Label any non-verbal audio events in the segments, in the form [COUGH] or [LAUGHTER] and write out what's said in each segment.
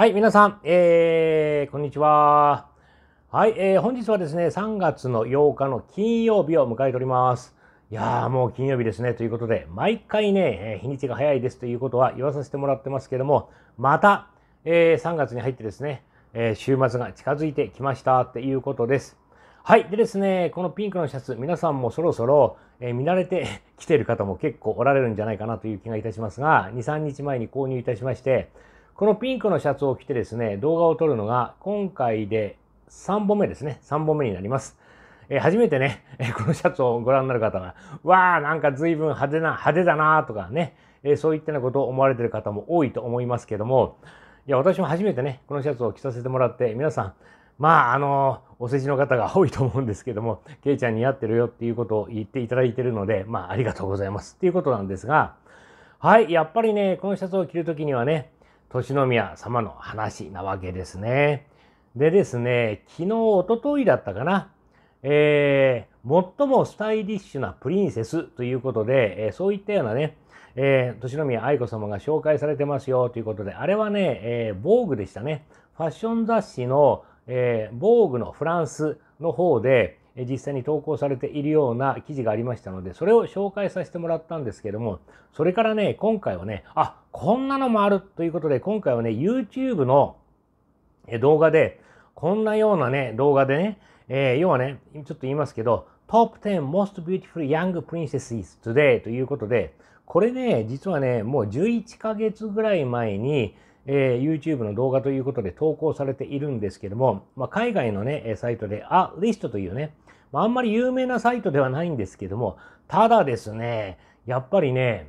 はい、皆さん、えー、こんにちは。はい、えー、本日はですね、3月の8日の金曜日を迎えております。いやー、もう金曜日ですね。ということで、毎回ね、えー、日にちが早いですということは言わさせてもらってますけども、また、えー、3月に入ってですね、えー、週末が近づいてきましたっていうことです。はい。でですね、このピンクのシャツ、皆さんもそろそろ、えー、見慣れてき [LAUGHS] ている方も結構おられるんじゃないかなという気がいたしますが、2、3日前に購入いたしまして、このピンクのシャツを着てですね、動画を撮るのが今回で3本目ですね。3本目になります。えー、初めてね、えこのシャツをご覧になる方は、わあ、なんか随分派手な、派手だなとかね、えー、そういったようなことを思われてる方も多いと思いますけども、いや、私も初めてね、このシャツを着させてもらって、皆さん、まあ、あの、お世辞の方が多いと思うんですけども、ケイちゃん似合ってるよっていうことを言っていただいてるので、まあ、ありがとうございますっていうことなんですが、はい、やっぱりね、このシャツを着るときにはね、年宮様の話なわけですね。でですね、昨日、おとといだったかな、えー、最もスタイリッシュなプリンセスということで、えー、そういったようなね、えー、年宮愛子様が紹介されてますよということで、あれはね、えー、防具でしたね。ファッション雑誌の、えー、防具のフランスの方で、実際に投稿されているような記事がありましたので、それを紹介させてもらったんですけども、それからね、今回はね、あ、こんなのもあるということで、今回はね、YouTube の動画で、こんなようなね、動画でね、えー、要はね、ちょっと言いますけど、Top 10 Most Beautiful Young Princesses Today ということで、これね、実はね、もう11ヶ月ぐらい前に、えー、YouTube の動画ということで投稿されているんですけども、まあ、海外のね、サイトで、あ、リストというね、まあ、あんまり有名なサイトではないんですけども、ただですね、やっぱりね、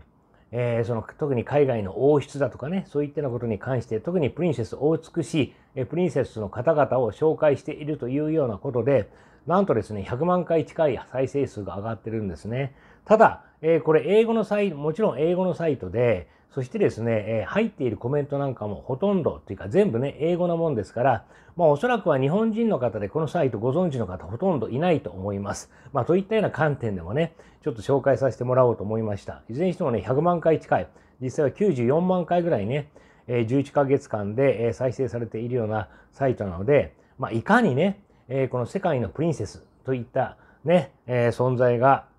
えー、その特に海外の王室だとかね、そういったようなことに関して、特にプリンセス大美しい、えプリンセスの方々を紹介しているというようなことで、なんとですね、100万回近い再生数が上がってるんですね。ただ、えー、これ英語のサイト、もちろん英語のサイトで、そしてですね、えー、入っているコメントなんかもほとんどというか全部ね、英語なもんですから、まあおそらくは日本人の方でこのサイトご存知の方ほとんどいないと思います。まあといったような観点でもね、ちょっと紹介させてもらおうと思いました。いずれにしてもね、100万回近い、実際は94万回ぐらいね、えー、11ヶ月間で、えー、再生されているようなサイトなので、まあいかにね、えー、この世界のプリンセスといったね、えー、存在が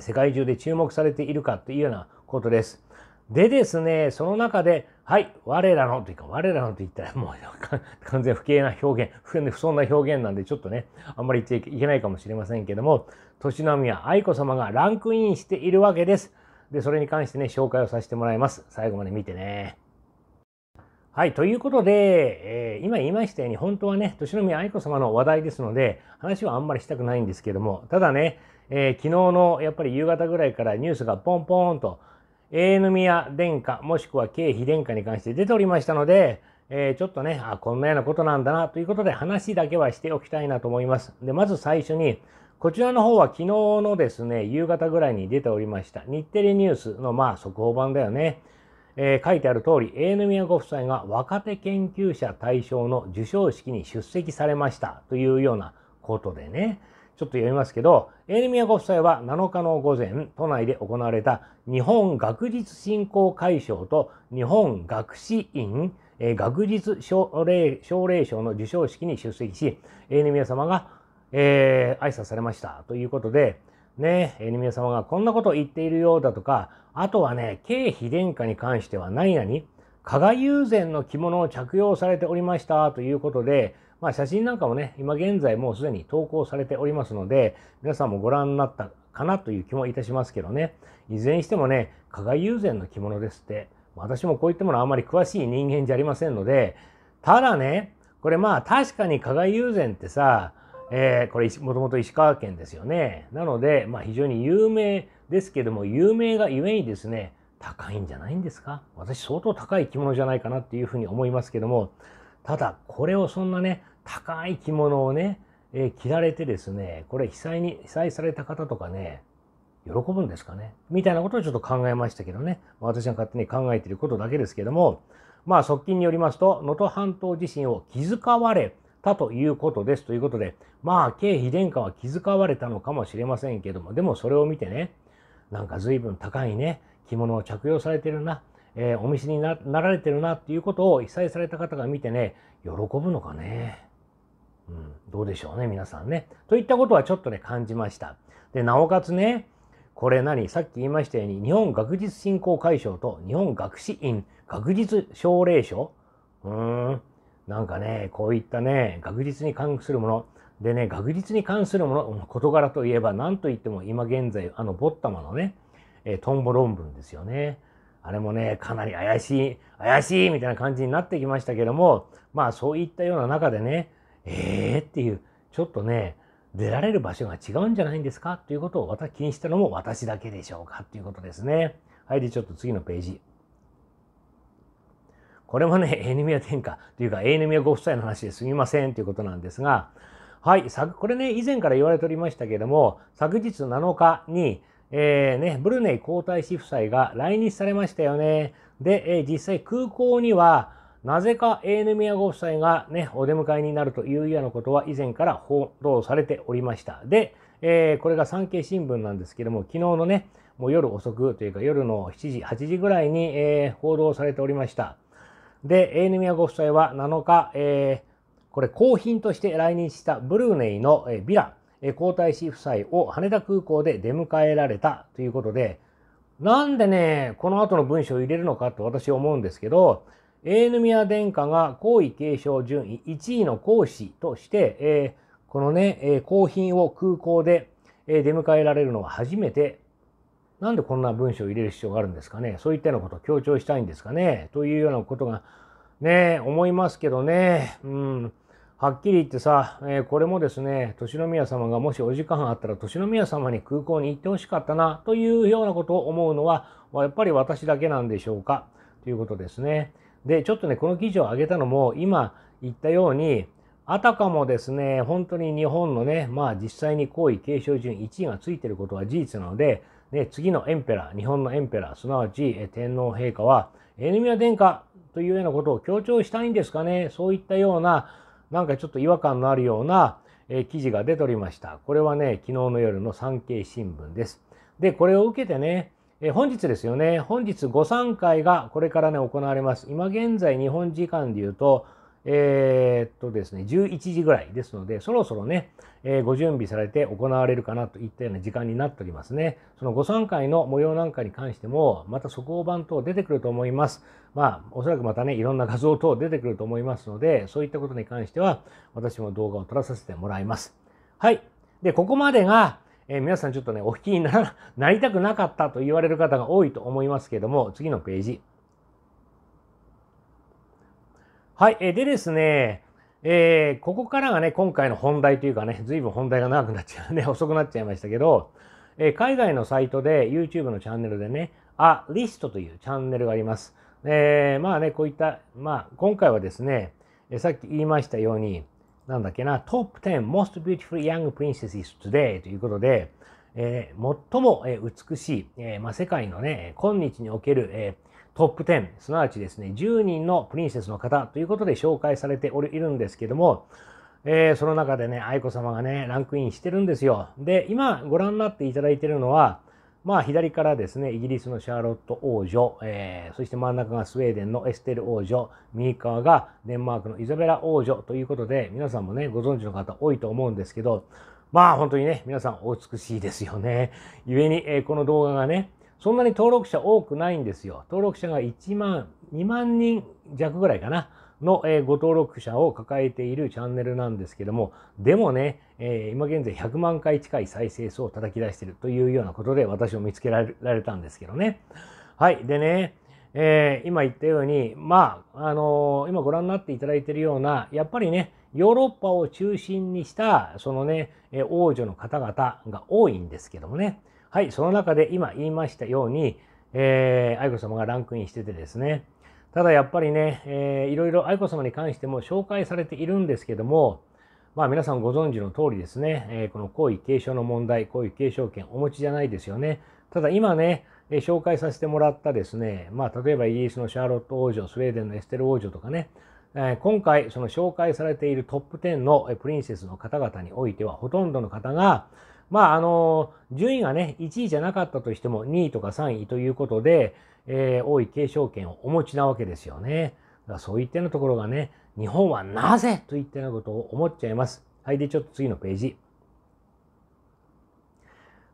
世界中で注目されているかというようなことです。でですね、その中で、はい、我らのというか、我らのと言ったらもう完全不敬な表現、[LAUGHS] 不そな表現なんでちょっとね、あんまり言っていけないかもしれませんけども、年宮愛子様がランクインしているわけです。で、それに関してね、紹介をさせてもらいます。最後まで見てね。はい、ということで、えー、今言いましたように、本当はね、年宮愛子様の話題ですので、話はあんまりしたくないんですけども、ただね、えー、昨日のやっぱり夕方ぐらいからニュースがポンポーンと、A 遠宮殿下、もしくは経費殿下に関して出ておりましたので、えー、ちょっとね、あ、こんなようなことなんだな、ということで話だけはしておきたいなと思います。で、まず最初に、こちらの方は昨日のですね、夕方ぐらいに出ておりました、日テレニュースの、まあ、速報版だよね。えー、書いてある通り、A 遠宮ご夫妻が若手研究者対象の授賞式に出席されましたというようなことでね、ちょっと読みますけど、エレミヤご夫妻は7日の午前、都内で行われた日本学術振興会賞と日本学士院、え学術奨励賞の授賞式に出席し、エレミヤ様が、えー、挨拶されましたということで、ね、エレミヤ様がこんなことを言っているようだとか、あとはね、経費殿下に関しては何々、加賀友禅の着物を着用されておりましたということで、まあ、写真なんかもね、今現在もうすでに投稿されておりますので、皆さんもご覧になったかなという気もいたしますけどね、いずれにしてもね、加賀友禅の着物ですって、私もこういったものはあまり詳しい人間じゃありませんので、ただね、これまあ確かに加賀友禅ってさ、えー、これもともと石川県ですよね。なので、まあ、非常に有名ですけども、有名がゆえにですね、高いんじゃないんですか私相当高い着物じゃないかなっていうふうに思いますけども、ただ、これをそんなね、高い着物をね、えー、着られてですね、これ被災に、被災された方とかね、喜ぶんですかねみたいなことをちょっと考えましたけどね。まあ、私が勝手に考えていることだけですけども、まあ、側近によりますと、能登半島地震を気遣われたということですということで、まあ、経費殿下は気遣われたのかもしれませんけども、でもそれを見てね、なんか随分高いね、着物を着用されてるな。えー、お店になられてるなっていうことを被災された方が見てね、喜ぶのかね。うん、どうでしょうね、皆さんね。といったことはちょっとね、感じました。で、なおかつね、これ何さっき言いましたように、日本学術振興会賞と日本学士院学術奨励賞うーん、なんかね、こういったね、学術に関するもの、でね、学術に関するもの、事柄といえば、何といっても今現在、あの、ボッタマのね、えトンボ論文ですよね。あれもね、かなり怪しい、怪しいみたいな感じになってきましたけども、まあそういったような中でね、えーっていう、ちょっとね、出られる場所が違うんじゃないんですかということを私気にしたのも私だけでしょうかということですね。はい、で、ちょっと次のページ。これもね、エーネミア天下というか、エーネミアご夫妻の話ですみませんということなんですが、はい、これね、以前から言われておりましたけれども、昨日7日に、えーね、ブルネイ皇太子夫妻が来日されましたよね。で、えー、実際空港には、なぜかエーヌミアご夫妻がね、お出迎えになるというようなことは以前から報道されておりました。で、えー、これが産経新聞なんですけども、昨日のね、もう夜遅くというか夜の7時、8時ぐらいに、えー、報道されておりました。で、エーヌミアご夫妻は7日、えー、これ、後品として来日したブルーネイの、えー、ビラ、皇太子夫妻を羽田空港で出迎えられたということで、なんでね、この後の文章を入れるのかと私は思うんですけど、永宮殿下が皇位継承順位1位の皇子として、えー、このね、えー、皇賓を空港で、え出迎えられるのは初めて、なんでこんな文章を入れる必要があるんですかね。そういったようなことを強調したいんですかね。というようなことがね、思いますけどね。うん。はっきり言ってさ、えー、これもですね、年宮様がもしお時間あったら、年宮様に空港に行ってほしかったな、というようなことを思うのは、やっぱり私だけなんでしょうか、ということですね。で、ちょっとね、この記事を上げたのも、今言ったように、あたかもですね、本当に日本のね、まあ実際に皇位継承順1位がついていることは事実なので、ね、次のエンペラー、日本のエンペラー、すなわち天皇陛下は、エヌミア殿下というようなことを強調したいんですかね、そういったような、なんかちょっと違和感のあるような、え記事が出ておりました。これはね、昨日の夜の産経新聞です。で、これを受けてね、え本日ですよね、本日ご参会がこれからね、行われます。今現在、日本時間で言うと、えー、っとですね、11時ぐらいですので、そろそろね、えー、ご準備されて行われるかなといったような時間になっておりますね。そのご参会の模様なんかに関しても、また速報版等出てくると思います。まあ、おそらくまたね、いろんな画像等出てくると思いますので、そういったことに関しては、私も動画を撮らさせてもらいます。はい。で、ここまでが、えー、皆さんちょっとね、お聞きになりたくなかったと言われる方が多いと思いますけども、次のページ。はい、えでですね、えー、ここからがね、今回の本題というかね、随分本題が長くなっちゃうね、[LAUGHS] 遅くなっちゃいましたけど、えー、海外のサイトで YouTube のチャンネルでね、あ、リストというチャンネルがあります。えー、まあね、こういった、まあ今回はですね、えさっき言いましたように、なんだっけな、Top 10 Most Beautiful Young Princesses Today ということで、え最も美しい、えまあ、世界のね、今日における、えートップ10、すなわちですね、10人のプリンセスの方ということで紹介されておるいるんですけども、えー、その中でね、愛子様がね、ランクインしてるんですよ。で、今ご覧になっていただいてるのは、まあ左からですね、イギリスのシャーロット王女、えー、そして真ん中がスウェーデンのエステル王女、右側がデンマークのイザベラ王女ということで、皆さんもね、ご存知の方多いと思うんですけど、まあ本当にね、皆さんお美しいですよね。ゆえに、えー、この動画がね、そんなに登録者多くないんですよ。登録者が1万、2万人弱ぐらいかな。の、えー、ご登録者を抱えているチャンネルなんですけども、でもね、えー、今現在100万回近い再生数を叩き出しているというようなことで私を見つけられたんですけどね。はい。でね、えー、今言ったように、まあ、あのー、今ご覧になっていただいているような、やっぱりね、ヨーロッパを中心にした、そのね、王女の方々が多いんですけどもね、はい、その中で今言いましたように、えー、愛子様がランクインしててですね、ただやっぱりね、えー、いろいろ愛子さまに関しても紹介されているんですけども、まあ皆さんご存知の通りですね、えー、この皇位継承の問題、皇位継承権お持ちじゃないですよね。ただ今ね、えー、紹介させてもらったですね、まあ例えばイギリスのシャーロット王女、スウェーデンのエステル王女とかね、え今回その紹介されているトップ10のプリンセスの方々においては、ほとんどの方が、まあ、あの、順位がね、1位じゃなかったとしても、2位とか3位ということで、えー、王位継承権をお持ちなわけですよね。だからそういったようなところがね、日本はなぜといったようなことを思っちゃいます。はい。で、ちょっと次のページ。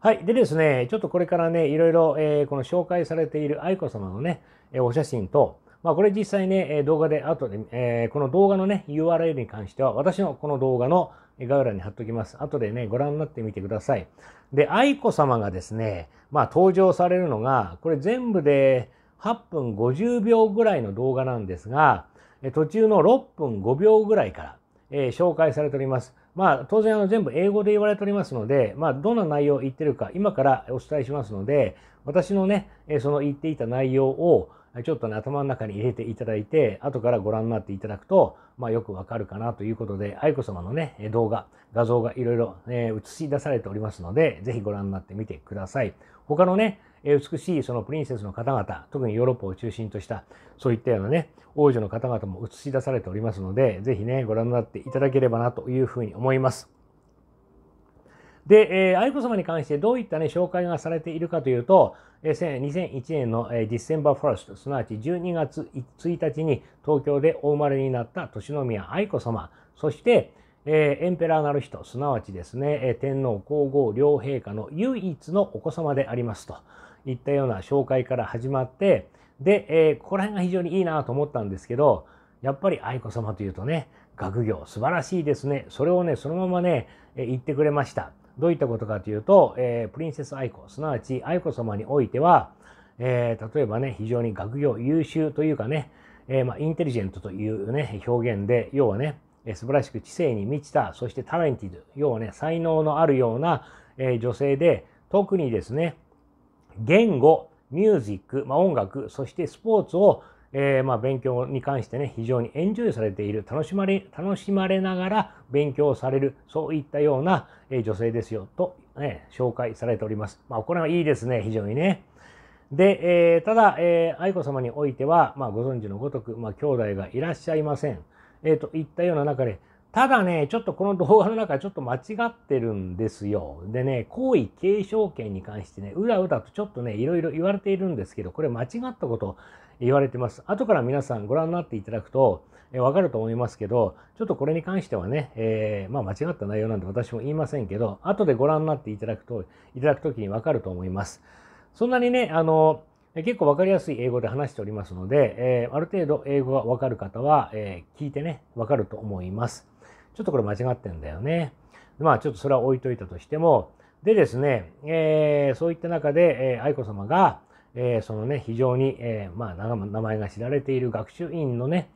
はい。でですね、ちょっとこれからね、いろいろ、えー、この紹介されている愛子様のね、えお写真と、まあ、これ実際ね、動画で後で、えー、この動画のね、URL に関しては、私のこの動画の概要欄に貼っときます。後でね、ご覧になってみてください。で、愛子様がですね、まあ、登場されるのが、これ全部で8分50秒ぐらいの動画なんですが、途中の6分5秒ぐらいから、えー、紹介されております。まあ、当然あの全部英語で言われておりますので、まあ、どんな内容を言ってるか今からお伝えしますので、私のね、その言っていた内容を、ちょっとね、頭の中に入れていただいて、後からご覧になっていただくと、まあよくわかるかなということで、愛子様のね、動画、画像がいろいろ映し出されておりますので、ぜひご覧になってみてください。他のね、美しいそのプリンセスの方々、特にヨーロッパを中心とした、そういったようなね、王女の方々も映し出されておりますので、ぜひね、ご覧になっていただければなというふうに思います。で、えー、愛子さまに関してどういったね、紹介がされているかというと、えー、2001年の、えー、ディセンバーファースト、すなわち12月1日に東京でお生まれになった年宮愛子さま、そして、えー、エンペラーなる人、すなわちですね、えー、天皇皇后両陛下の唯一のお子様でありますといったような紹介から始まって、で、えー、ここら辺が非常にいいなと思ったんですけど、やっぱり愛子さまというとね、学業素晴らしいですね。それをね、そのままね、え言ってくれました。どういったことかというと、えー、プリンセス愛子、すなわち愛子様においては、えー、例えばね、非常に学業優秀というかね、えー、まあ、インテリジェントというね、表現で、要はね、素晴らしく知性に満ちた、そしてタレンティド、要はね、才能のあるような、え女性で、特にですね、言語、ミュージック、まあ、音楽、そしてスポーツをえー、まあ、勉強に関してね、非常にエンジョイされている、楽しまれ、楽しまれながら勉強される、そういったような、え女性ですよ、と、ね、紹介されております。まあ、これはいいですね、非常にね。で、えー、ただ、えー、愛子さまにおいては、まあ、ご存知のごとく、まあ、兄弟がいらっしゃいません。えー、といったような中で、ただね、ちょっとこの動画の中ちょっと間違ってるんですよ。でね、皇位継承権に関してね、うだうだとちょっとね、いろいろ言われているんですけど、これ間違ったことを言われてます。後から皆さんご覧になっていただくと、えー、分かると思いますけど、ちょっとこれに関してはね、えー、まあ、間違った内容なんで私も言いませんけど、後でご覧になっていただくと、いただくときに分かると思います。そんなにね、あの、結構分かりやすい英語で話しておりますので、えー、ある程度英語が分かる方は、えー、聞いてね、分かると思います。ちょっとこれ間違ってんだよね。まあちょっとそれは置いといたとしても、でですね、えー、そういった中で、え愛子さまが、えー、そのね、非常に、えー、まあ、名前が知られている学習院のね、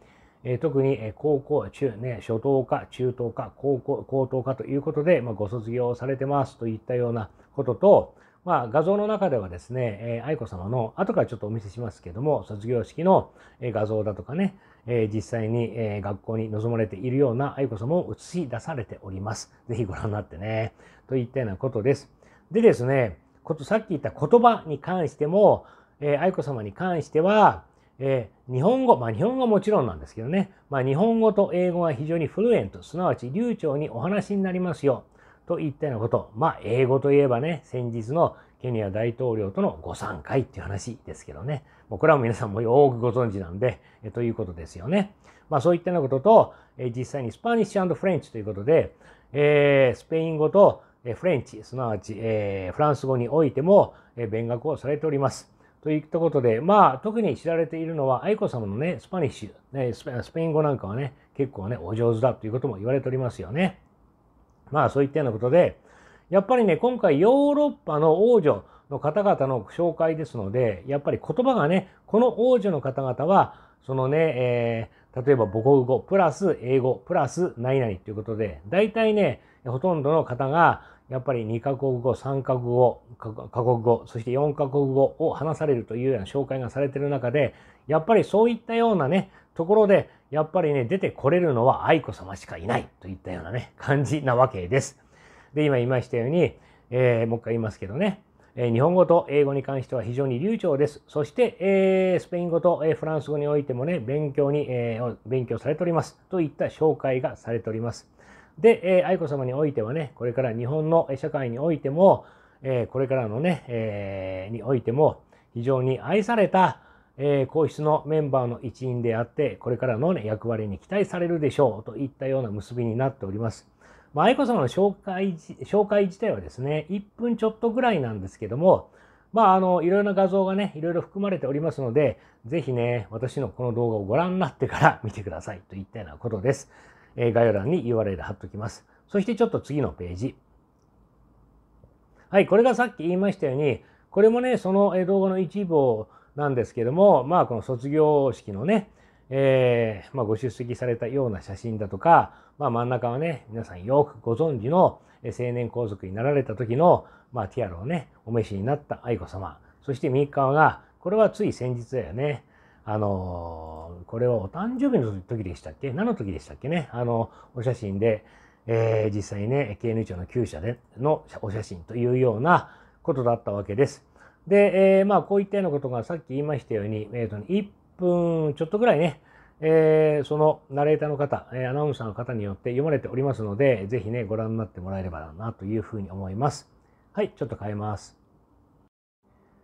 え特に高校、中、ね、初等科、中等科、高校、高等科ということで、まあ、ご卒業されてますといったようなことと、まあ、画像の中ではですね、え愛子さまの、後からちょっとお見せしますけども、卒業式の画像だとかね、え実際に、え学校に臨まれているような愛子さまを映し出されております。ぜひご覧になってね、といったようなことです。でですね、こと、さっき言った言葉に関しても、えー、愛子様に関しては、えー、日本語、まあ日本語はもちろんなんですけどね、まあ日本語と英語は非常にフルエント、すなわち流暢にお話になりますよ、といったようなこと。まあ英語といえばね、先日のケニア大統領とのご参会っていう話ですけどね。もうこれは皆さんもよくご存知なんで、えということですよね。まあそういったようなことと、え実際にスパニッシュフレンチということで、えー、スペイン語とフレンチ、すなわち、えフランス語においても、え勉学をされております。といったことで、まあ、特に知られているのは、愛子様のね、スパニッシュ、ね、スペイン語なんかはね、結構ね、お上手だということも言われておりますよね。まあ、そういったようなことで、やっぱりね、今回ヨーロッパの王女の方々の紹介ですので、やっぱり言葉がね、この王女の方々は、そのね、えー、例えば母国語、プラス英語、プラス何々ということで、大体ね、ほとんどの方が、やっぱり2カ国語、3カ国語、カ国語、そして4カ国語を話されるというような紹介がされている中で、やっぱりそういったようなね、ところで、やっぱりね、出てこれるのは愛子様しかいないといったようなね、感じなわけです。で、今言いましたように、えー、もう一回言いますけどね、え日本語と英語に関しては非常に流暢です。そして、えー、スペイン語と、えフランス語においてもね、勉強に、えー、勉強されております。といった紹介がされております。で、え愛子さまにおいてはね、これから日本の社会においても、えこれからのね、えにおいても、非常に愛された、え皇室のメンバーの一員であって、これからの、ね、役割に期待されるでしょうといったような結びになっております。まあ、愛子さまの紹介紹介自体はですね、1分ちょっとぐらいなんですけども、まあ、あの、いろいろな画像がね、いろいろ含まれておりますので、ぜひね、私のこの動画をご覧になってから [LAUGHS] 見てくださいといったようなことです。えー、概要欄に URL 貼っときます。そしてちょっと次のページ。はい、これがさっき言いましたように、これもね、その動画の一部なんですけども、まあ、この卒業式のね、えー、まあ、ご出席されたような写真だとか、まあ、真ん中はね、皆さんよくご存知の成年皇族になられた時の、まあ、ティアラをね、お召しになった愛子様。そして右側が、これはつい先日だよね。あのー、これはお誕生日の時でしたっけ何の時でしたっけねあの、お写真で、えー、実際ね、k n 庁の厩舎でのお写真というようなことだったわけです。で、えー、まあ、こういったようなことがさっき言いましたように、えー、と、一分ちょっとぐらいね、えー、そのナレーターの方、えアナウンサーの方によって読まれておりますので、ぜひね、ご覧になってもらえればなというふうに思います。はい、ちょっと変えます。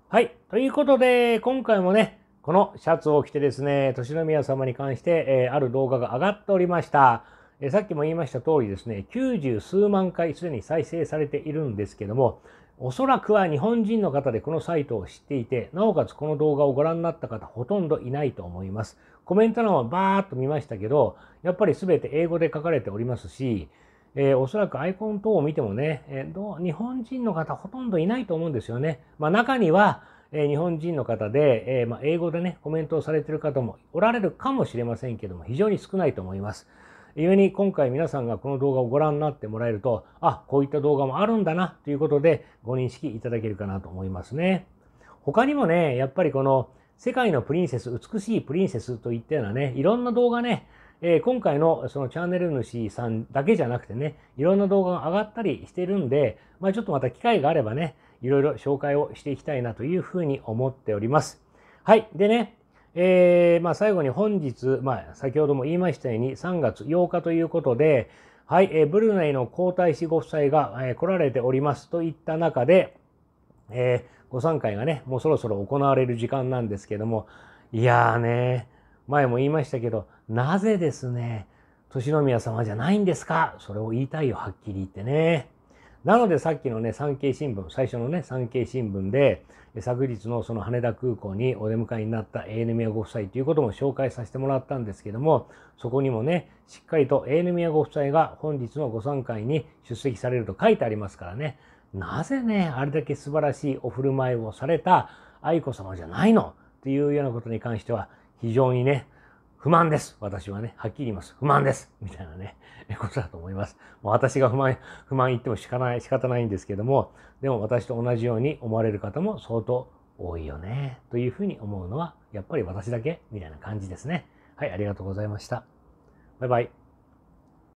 はい、ということで、今回もね、このシャツを着てですね、年宮様に関して、えー、ある動画が上がっておりました。えさっきも言いました通りですね、90数万回すでに再生されているんですけども、おそらくは日本人の方でこのサイトを知っていて、なおかつこの動画をご覧になった方ほとんどいないと思います。コメント欄はバーっと見ましたけど、やっぱり全て英語で書かれておりますし、えー、おそらくアイコン等を見てもね、えーどう、日本人の方ほとんどいないと思うんですよね。まあ、中には、えー、日本人の方で、えー、まあ、英語でね、コメントをされてる方もおられるかもしれませんけども、非常に少ないと思います。故に今回皆さんがこの動画をご覧になってもらえると、あ、こういった動画もあるんだなということでご認識いただけるかなと思いますね。他にもね、やっぱりこの世界のプリンセス、美しいプリンセスといったようなね、いろんな動画ね、えー、今回のそのチャンネル主さんだけじゃなくてね、いろんな動画が上がったりしてるんで、まあちょっとまた機会があればね、いろいろ紹介をしていきたいなというふうに思っております。はい。でね、えー、まあ、最後に本日、まあ、先ほども言いましたように3月8日ということで、はい、えー、ブルネイの皇太子ご夫妻が、えー、来られておりますといった中で、えー、ご参会がね、もうそろそろ行われる時間なんですけども、いやーね、前も言いましたけど、なぜですね、年宮様じゃないんですかそれを言いたいよ、はっきり言ってね。なのでさっきのね、産経新聞、最初のね、産経新聞で、昨日のその羽田空港にお出迎えになった AN 宮ご夫妻ということも紹介させてもらったんですけども、そこにもね、しっかりと AN 宮ご夫妻が本日のご参会に出席されると書いてありますからね、なぜね、あれだけ素晴らしいお振る舞いをされた愛子様じゃないのっていうようなことに関しては、非常にね、不満です。私はね、はっきり言います。不満です。みたいなね、ことだと思います。もう私が不満、不満言っても仕方ない、仕方ないんですけども、でも私と同じように思われる方も相当多いよね、というふうに思うのは、やっぱり私だけみたいな感じですね。はい、ありがとうございました。バイバイ。